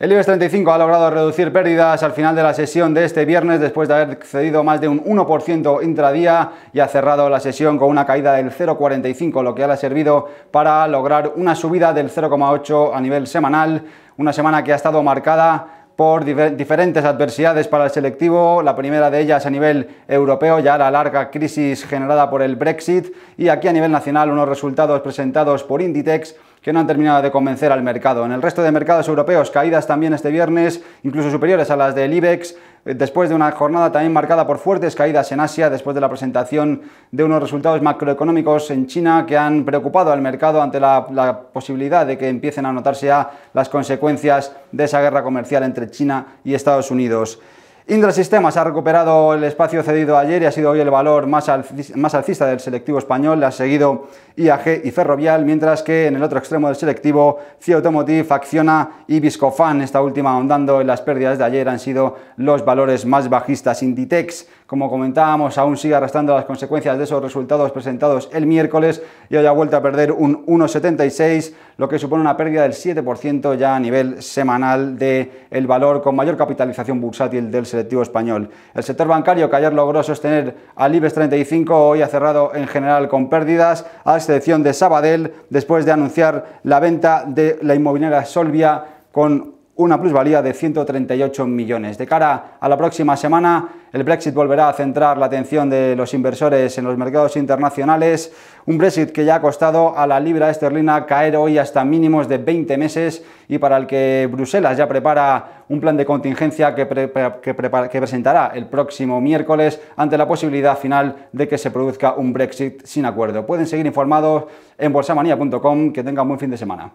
El IBEX 35 ha logrado reducir pérdidas al final de la sesión de este viernes después de haber cedido más de un 1% intradía y ha cerrado la sesión con una caída del 0,45, lo que le ha servido para lograr una subida del 0,8 a nivel semanal, una semana que ha estado marcada por diferentes adversidades para el selectivo, la primera de ellas a nivel europeo, ya la larga crisis generada por el Brexit, y aquí a nivel nacional unos resultados presentados por Inditex que no han terminado de convencer al mercado. En el resto de mercados europeos, caídas también este viernes, incluso superiores a las del IBEX, después de una jornada también marcada por fuertes caídas en Asia, después de la presentación de unos resultados macroeconómicos en China que han preocupado al mercado ante la, posibilidad de que empiecen a notarse ya las consecuencias de esa guerra comercial entre China y Estados Unidos. Indra Sistemas ha recuperado el espacio cedido ayer y ha sido hoy el valor más, alcista del selectivo español. ha seguido IAG y Ferrovial, mientras que en el otro extremo del selectivo, CIA Automotive, Acciona y Viscofan, esta última ahondando en las pérdidas de ayer, han sido los valores más bajistas. Inditex, como comentábamos, aún sigue arrastrando las consecuencias de esos resultados presentados el miércoles y hoy ha vuelto a perder un 1,76, lo que supone una pérdida del 7% ya a nivel semanal del el valor con mayor capitalización bursátil del selectivo español. El sector bancario, que ayer logró sostener al IBEX 35, hoy ha cerrado en general con pérdidas, a excepción de Sabadell, después de anunciar la venta de la inmobiliaria Solvia con una plusvalía de 138 millones. De cara a la próxima semana, el Brexit volverá a centrar la atención de los inversores en los mercados internacionales, un Brexit que ya ha costado a la libra esterlina caer hoy hasta mínimos de 20 meses y para el que Bruselas ya prepara un plan de contingencia que, presentará el próximo miércoles ante la posibilidad final de que se produzca un Brexit sin acuerdo. Pueden seguir informados en bolsamanía.com. Que tengan buen fin de semana.